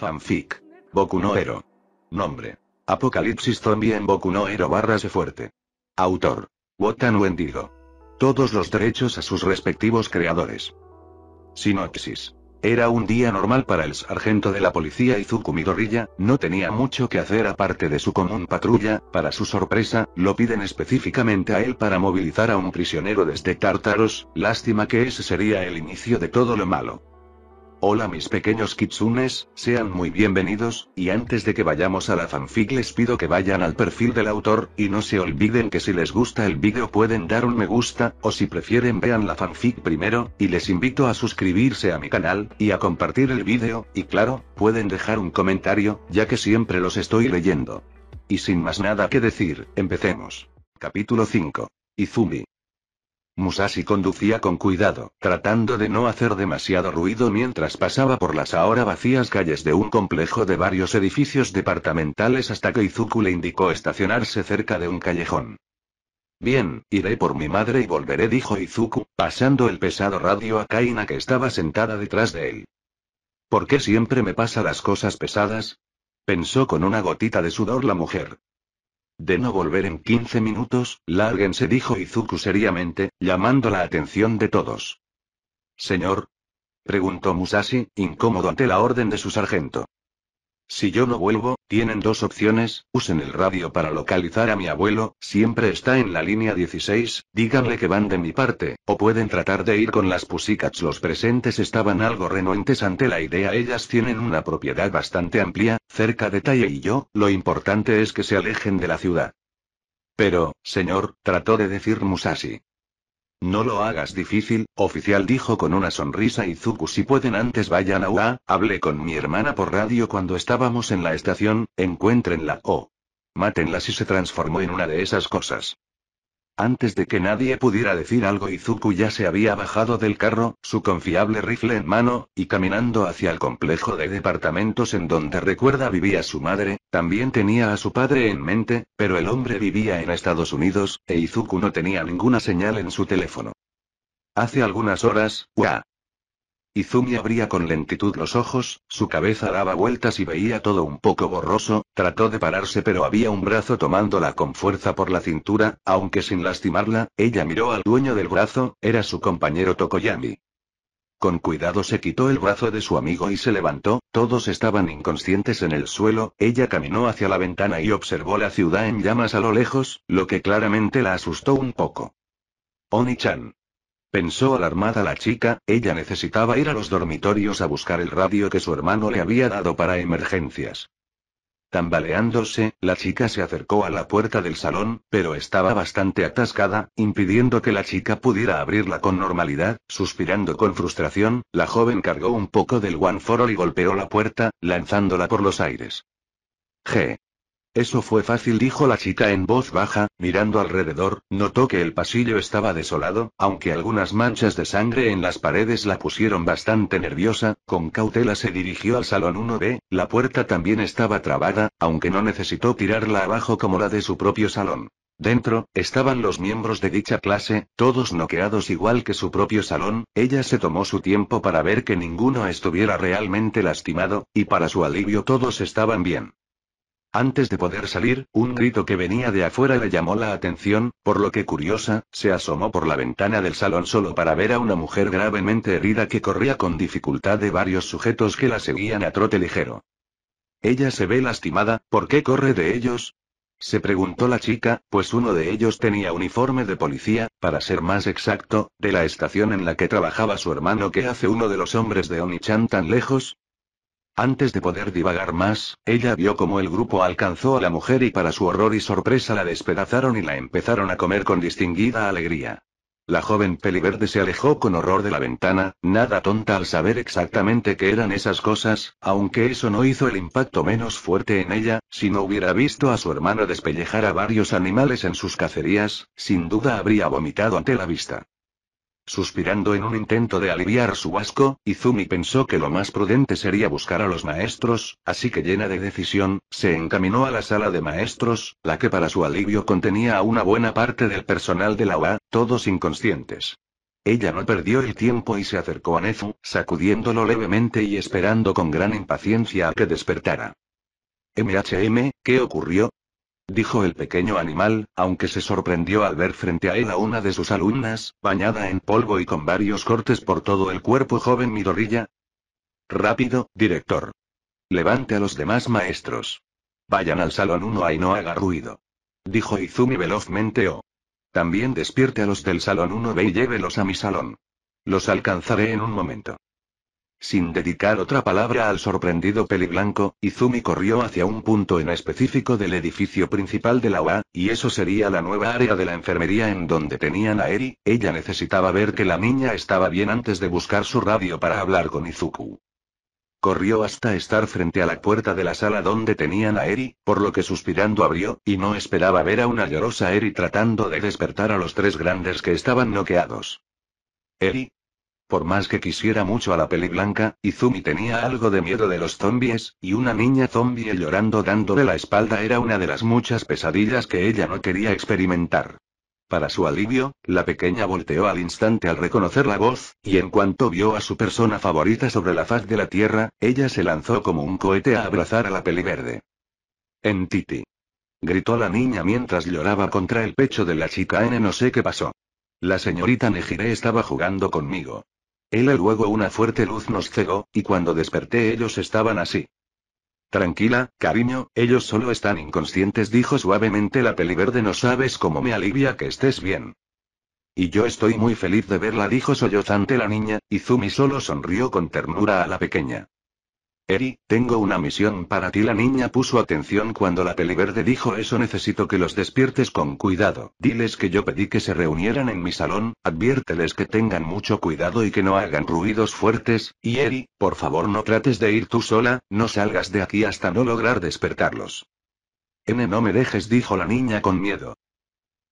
Fanfic. Boku Hero. Nombre. Apocalipsis Zombie en Boku no Hero barra se fuerte. Autor. Wotan Wendigo. Todos los derechos a sus respectivos creadores. Sinopsis. Era un día normal para el sargento de la policía Izuku Midoriya, no tenía mucho que hacer aparte de su común patrulla, para su sorpresa, lo piden específicamente a él para movilizar a un prisionero desde Tartaros, lástima que ese sería el inicio de todo lo malo. Hola mis pequeños kitsunes, sean muy bienvenidos, y antes de que vayamos a la fanfic les pido que vayan al perfil del autor, y no se olviden que si les gusta el vídeo pueden dar un me gusta, o si prefieren vean la fanfic primero, y les invito a suscribirse a mi canal, y a compartir el vídeo, y claro, pueden dejar un comentario, ya que siempre los estoy leyendo. Y sin más nada que decir, empecemos. Capítulo 5. Izumi. Musashi conducía con cuidado, tratando de no hacer demasiado ruido mientras pasaba por las ahora vacías calles de un complejo de varios edificios departamentales hasta que Izuku le indicó estacionarse cerca de un callejón. Bien, iré por mi madre y volveré, dijo Izuku, pasando el pesado radio a Kaina que estaba sentada detrás de él. ¿Por qué siempre me pasa las cosas pesadas? Pensó con una gotita de sudor la mujer. De no volver en 15 minutos, lárguense, dijo Izuku seriamente, llamando la atención de todos. Señor. Preguntó Musashi, incómodo ante la orden de su sargento. Si yo no vuelvo, tienen dos opciones, usen el radio para localizar a mi abuelo, siempre está en la línea 16, díganle que van de mi parte, o pueden tratar de ir con las pusicats. Los presentes estaban algo renuentes ante la idea, ellas tienen una propiedad bastante amplia, cerca de Taye y yo, lo importante es que se alejen de la ciudad. Pero, señor, trató de decir Musashi. No lo hagas difícil, oficial dijo con una sonrisa Izuku si pueden antes vayan a UA, hablé con mi hermana por radio cuando estábamos en la estación, encuéntrenla o mátenla si se transformó en una de esas cosas. Antes de que nadie pudiera decir algo, Izuku ya se había bajado del carro, su confiable rifle en mano, y caminando hacia el complejo de departamentos en donde recuerda vivía su madre, también tenía a su padre en mente, pero el hombre vivía en Estados Unidos, e Izuku no tenía ninguna señal en su teléfono. Hace algunas horas, guau. Izumi abría con lentitud los ojos, su cabeza daba vueltas y veía todo un poco borroso, trató de pararse pero había un brazo tomándola con fuerza por la cintura, aunque sin lastimarla, ella miró al dueño del brazo, era su compañero Tokoyami. Con cuidado se quitó el brazo de su amigo y se levantó, todos estaban inconscientes en el suelo, ella caminó hacia la ventana y observó la ciudad en llamas a lo lejos, lo que claramente la asustó un poco. Oni-chan. Pensó alarmada la chica, ella necesitaba ir a los dormitorios a buscar el radio que su hermano le había dado para emergencias. Tambaleándose, la chica se acercó a la puerta del salón, pero estaba bastante atascada, impidiendo que la chica pudiera abrirla con normalidad, suspirando con frustración, la joven cargó un poco del one for all y golpeó la puerta, lanzándola por los aires. G. Eso fue fácil, dijo la chica en voz baja, mirando alrededor, notó que el pasillo estaba desolado, aunque algunas manchas de sangre en las paredes la pusieron bastante nerviosa, con cautela se dirigió al salón 1B, la puerta también estaba trabada, aunque no necesitó tirarla abajo como la de su propio salón. Dentro, estaban los miembros de dicha clase, todos noqueados igual que su propio salón, ella se tomó su tiempo para ver que ninguno estuviera realmente lastimado, y para su alivio todos estaban bien. Antes de poder salir, un grito que venía de afuera le llamó la atención, por lo que curiosa, se asomó por la ventana del salón solo para ver a una mujer gravemente herida que corría con dificultad de varios sujetos que la seguían a trote ligero. Ella se ve lastimada, ¿por qué corre de ellos? Se preguntó la chica, pues uno de ellos tenía uniforme de policía, para ser más exacto, de la estación en la que trabajaba su hermano que hace uno de los hombres de Onichan tan lejos, antes de poder divagar más, ella vio cómo el grupo alcanzó a la mujer y para su horror y sorpresa la despedazaron y la empezaron a comer con distinguida alegría. La joven peliverde se alejó con horror de la ventana, nada tonta al saber exactamente qué eran esas cosas, aunque eso no hizo el impacto menos fuerte en ella, si no hubiera visto a su hermano despellejar a varios animales en sus cacerías, sin duda habría vomitado ante la vista. Suspirando en un intento de aliviar su asco, Izumi pensó que lo más prudente sería buscar a los maestros, así que llena de decisión, se encaminó a la sala de maestros, la que para su alivio contenía a una buena parte del personal de la UA, todos inconscientes. Ella no perdió el tiempo y se acercó a Nezu, sacudiéndolo levemente y esperando con gran impaciencia a que despertara. MHM, ¿qué ocurrió? dijo el pequeño animal, aunque se sorprendió al ver frente a él a una de sus alumnas, bañada en polvo y con varios cortes por todo el cuerpo joven Midorilla. Rápido, director. Levante a los demás maestros. Vayan al salón 1A y no haga ruido. Dijo Izumi velozmente o. Oh. También despierte a los del salón 1B y llévelos a mi salón. Los alcanzaré en un momento. Sin dedicar otra palabra al sorprendido peli blanco, Izumi corrió hacia un punto en específico del edificio principal de la UA, y eso sería la nueva área de la enfermería en donde tenían a Eri. Ella necesitaba ver que la niña estaba bien antes de buscar su radio para hablar con Izuku. Corrió hasta estar frente a la puerta de la sala donde tenían a Eri, por lo que suspirando abrió, y no esperaba ver a una llorosa Eri tratando de despertar a los tres grandes que estaban noqueados. Eri, por más que quisiera mucho a la peli blanca, Izumi tenía algo de miedo de los zombies, y una niña zombie llorando dándole la espalda era una de las muchas pesadillas que ella no quería experimentar. Para su alivio, la pequeña volteó al instante al reconocer la voz, y en cuanto vio a su persona favorita sobre la faz de la tierra, ella se lanzó como un cohete a abrazar a la peli verde. En Titi. Gritó la niña mientras lloraba contra el pecho de la chica N no sé qué pasó. La señorita Nejire estaba jugando conmigo. Ella luego una fuerte luz nos cegó, y cuando desperté ellos estaban así. Tranquila, cariño, ellos solo están inconscientes, dijo suavemente la peliverde. No sabes cómo me alivia que estés bien. Y yo estoy muy feliz de verla, dijo sollozante la niña, y Zumi solo sonrió con ternura a la pequeña. Eri, tengo una misión para ti. La niña puso atención cuando la verde dijo eso. Necesito que los despiertes con cuidado. Diles que yo pedí que se reunieran en mi salón, adviérteles que tengan mucho cuidado y que no hagan ruidos fuertes. Y Eri, por favor no trates de ir tú sola, no salgas de aquí hasta no lograr despertarlos. N no me dejes, dijo la niña con miedo.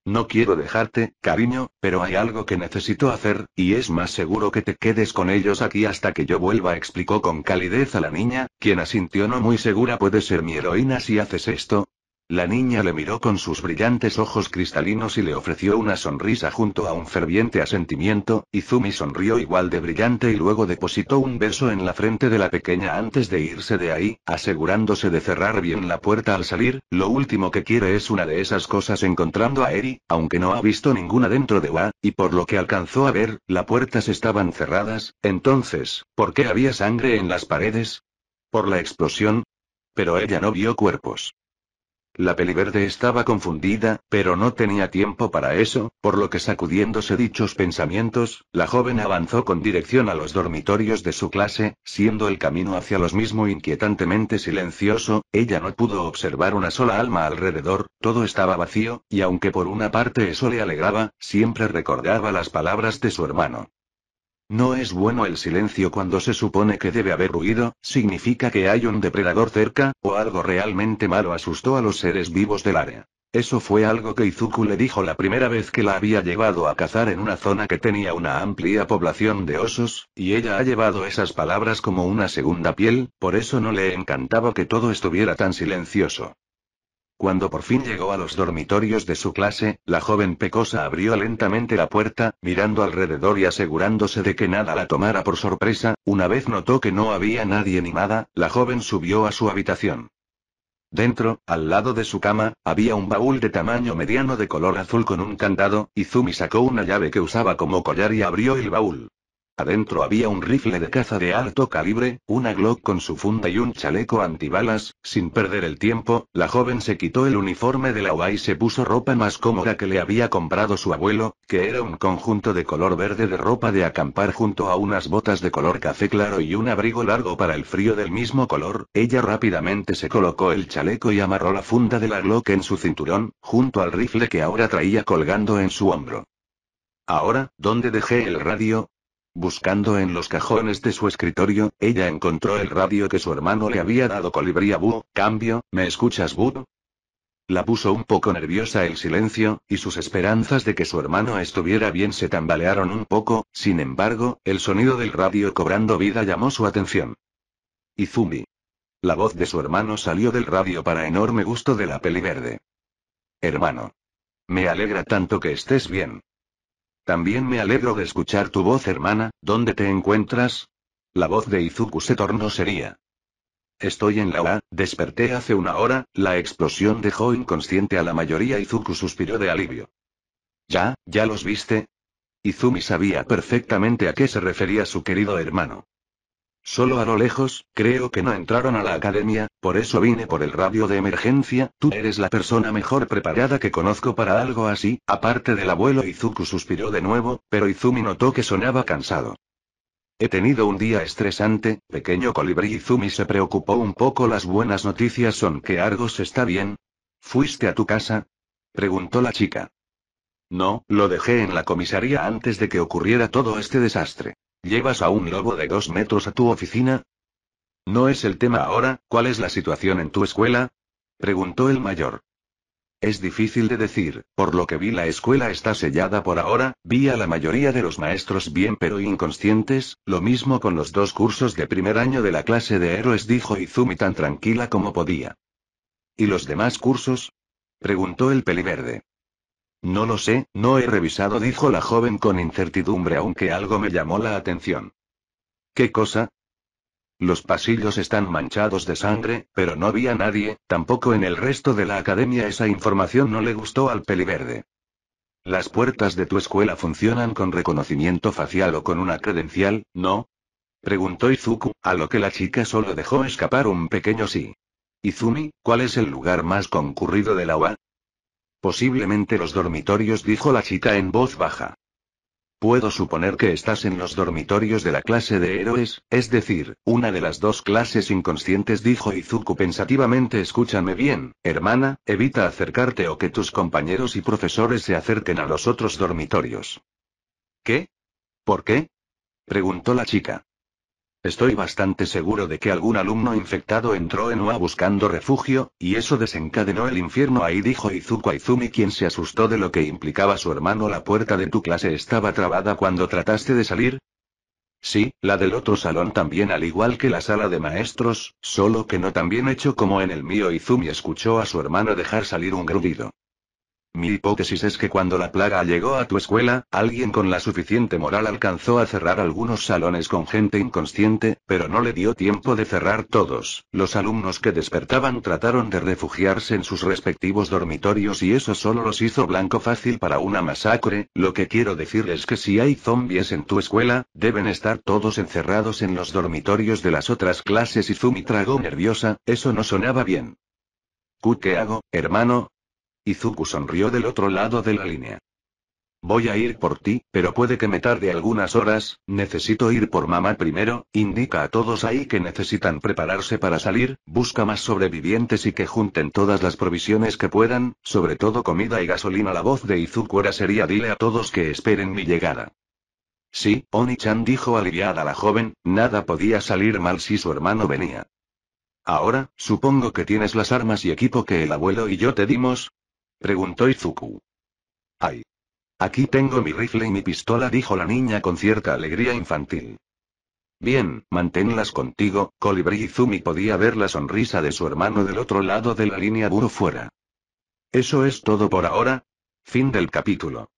No quiero dejarte, cariño, pero hay algo que necesito hacer, y es más seguro que te quedes con ellos aquí hasta que yo vuelva, explicó con calidez a la niña, quien asintió no muy segura puede ser mi heroína si haces esto, la niña le miró con sus brillantes ojos cristalinos y le ofreció una sonrisa junto a un ferviente asentimiento, Izumi sonrió igual de brillante y luego depositó un beso en la frente de la pequeña antes de irse de ahí, asegurándose de cerrar bien la puerta al salir, lo último que quiere es una de esas cosas encontrando a Eri, aunque no ha visto ninguna dentro de Wa, y por lo que alcanzó a ver, las puertas estaban cerradas, entonces, ¿por qué había sangre en las paredes? ¿Por la explosión? Pero ella no vio cuerpos. La peliverde estaba confundida, pero no tenía tiempo para eso, por lo que sacudiéndose dichos pensamientos, la joven avanzó con dirección a los dormitorios de su clase, siendo el camino hacia los mismos inquietantemente silencioso, ella no pudo observar una sola alma alrededor, todo estaba vacío, y aunque por una parte eso le alegraba, siempre recordaba las palabras de su hermano. No es bueno el silencio cuando se supone que debe haber ruido, significa que hay un depredador cerca, o algo realmente malo asustó a los seres vivos del área. Eso fue algo que Izuku le dijo la primera vez que la había llevado a cazar en una zona que tenía una amplia población de osos, y ella ha llevado esas palabras como una segunda piel, por eso no le encantaba que todo estuviera tan silencioso. Cuando por fin llegó a los dormitorios de su clase, la joven pecosa abrió lentamente la puerta, mirando alrededor y asegurándose de que nada la tomara por sorpresa, una vez notó que no había nadie animada, nada, la joven subió a su habitación. Dentro, al lado de su cama, había un baúl de tamaño mediano de color azul con un candado, y Zumi sacó una llave que usaba como collar y abrió el baúl. Adentro había un rifle de caza de alto calibre, una Glock con su funda y un chaleco antibalas. Sin perder el tiempo, la joven se quitó el uniforme de la UA y se puso ropa más cómoda que le había comprado su abuelo, que era un conjunto de color verde de ropa de acampar junto a unas botas de color café claro y un abrigo largo para el frío del mismo color. Ella rápidamente se colocó el chaleco y amarró la funda de la Glock en su cinturón, junto al rifle que ahora traía colgando en su hombro. Ahora, ¿dónde dejé el radio? Buscando en los cajones de su escritorio, ella encontró el radio que su hermano le había dado colibrí a Cambio, ¿me escuchas, Bud? La puso un poco nerviosa el silencio, y sus esperanzas de que su hermano estuviera bien se tambalearon un poco, sin embargo, el sonido del radio cobrando vida llamó su atención. Izumi. La voz de su hermano salió del radio para enorme gusto de la peli verde. Hermano. Me alegra tanto que estés bien. También me alegro de escuchar tu voz, hermana, ¿dónde te encuentras? La voz de Izuku se tornó seria. Estoy en la UA, desperté hace una hora, la explosión dejó inconsciente a la mayoría. Izuku suspiró de alivio. ¿Ya, ya los viste? Izumi sabía perfectamente a qué se refería su querido hermano. Solo a lo lejos, creo que no entraron a la academia, por eso vine por el radio de emergencia, tú eres la persona mejor preparada que conozco para algo así, aparte del abuelo Izuku suspiró de nuevo, pero Izumi notó que sonaba cansado. He tenido un día estresante, pequeño colibrí Izumi se preocupó un poco las buenas noticias son que Argos está bien. ¿Fuiste a tu casa? preguntó la chica. No, lo dejé en la comisaría antes de que ocurriera todo este desastre. ¿Llevas a un lobo de dos metros a tu oficina? No es el tema ahora, ¿cuál es la situación en tu escuela? preguntó el mayor. Es difícil de decir, por lo que vi la escuela está sellada por ahora, vi a la mayoría de los maestros bien pero inconscientes, lo mismo con los dos cursos de primer año de la clase de héroes dijo Izumi tan tranquila como podía. ¿Y los demás cursos? preguntó el peliverde. No lo sé, no he revisado, dijo la joven con incertidumbre, aunque algo me llamó la atención. ¿Qué cosa? Los pasillos están manchados de sangre, pero no vi a nadie, tampoco en el resto de la academia esa información no le gustó al peliverde. Las puertas de tu escuela funcionan con reconocimiento facial o con una credencial, ¿no? Preguntó Izuku, a lo que la chica solo dejó escapar un pequeño sí. Izumi, ¿cuál es el lugar más concurrido de la UA? Posiblemente los dormitorios, dijo la chica en voz baja. Puedo suponer que estás en los dormitorios de la clase de héroes, es decir, una de las dos clases inconscientes, dijo Izuku pensativamente. Escúchame bien, hermana, evita acercarte o que tus compañeros y profesores se acerquen a los otros dormitorios. ¿Qué? ¿Por qué? preguntó la chica. Estoy bastante seguro de que algún alumno infectado entró en UA buscando refugio, y eso desencadenó el infierno ahí dijo Izuku Izumi quien se asustó de lo que implicaba su hermano la puerta de tu clase estaba trabada cuando trataste de salir. Sí, la del otro salón también al igual que la sala de maestros, solo que no tan bien hecho como en el mío Izumi escuchó a su hermano dejar salir un grudido. Mi hipótesis es que cuando la plaga llegó a tu escuela, alguien con la suficiente moral alcanzó a cerrar algunos salones con gente inconsciente, pero no le dio tiempo de cerrar todos. Los alumnos que despertaban trataron de refugiarse en sus respectivos dormitorios y eso solo los hizo blanco fácil para una masacre. Lo que quiero decir es que si hay zombies en tu escuela, deben estar todos encerrados en los dormitorios de las otras clases y Zumi tragó nerviosa, eso no sonaba bien. ¿Qué hago, hermano? Izuku sonrió del otro lado de la línea. Voy a ir por ti, pero puede que me tarde algunas horas, necesito ir por mamá primero, indica a todos ahí que necesitan prepararse para salir, busca más sobrevivientes y que junten todas las provisiones que puedan, sobre todo comida y gasolina. La voz de Izuku era sería dile a todos que esperen mi llegada. Sí, Oni-chan dijo aliviada la joven, nada podía salir mal si su hermano venía. Ahora, supongo que tienes las armas y equipo que el abuelo y yo te dimos, Preguntó Izuku. Ay. Aquí tengo mi rifle y mi pistola, dijo la niña con cierta alegría infantil. Bien, manténlas contigo, Colibrí Izumi podía ver la sonrisa de su hermano del otro lado de la línea buró fuera. Eso es todo por ahora. Fin del capítulo.